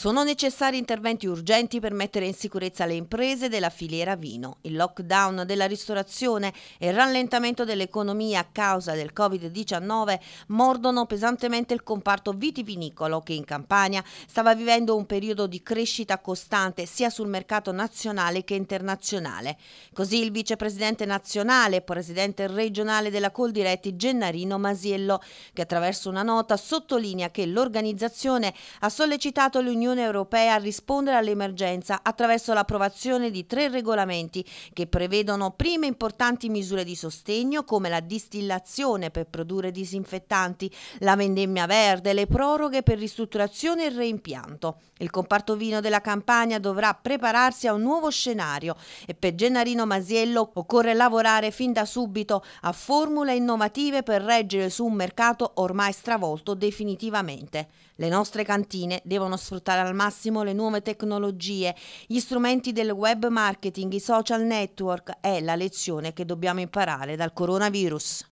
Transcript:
Sono necessari interventi urgenti per mettere in sicurezza le imprese della filiera vino. Il lockdown della ristorazione e il rallentamento dell'economia a causa del Covid-19 mordono pesantemente il comparto vitivinicolo che in Campania stava vivendo un periodo di crescita costante sia sul mercato nazionale che internazionale. Così il vicepresidente nazionale e presidente regionale della Coldiretti Gennarino Masiello che attraverso una nota sottolinea che l'organizzazione ha sollecitato l'Unione l'Unione Europea a rispondere all'emergenza attraverso l'approvazione di tre regolamenti che prevedono prime importanti misure di sostegno come la distillazione per produrre disinfettanti, la vendemmia verde, le proroghe per ristrutturazione e reimpianto. Il comparto vino della Campania dovrà prepararsi a un nuovo scenario e per Gennarino Masiello occorre lavorare fin da subito a formule innovative per reggere su un mercato ormai stravolto definitivamente. Le nostre cantine devono sfruttare sfruttare al massimo le nuove tecnologie, gli strumenti del web marketing, i social network è la lezione che dobbiamo imparare dal coronavirus.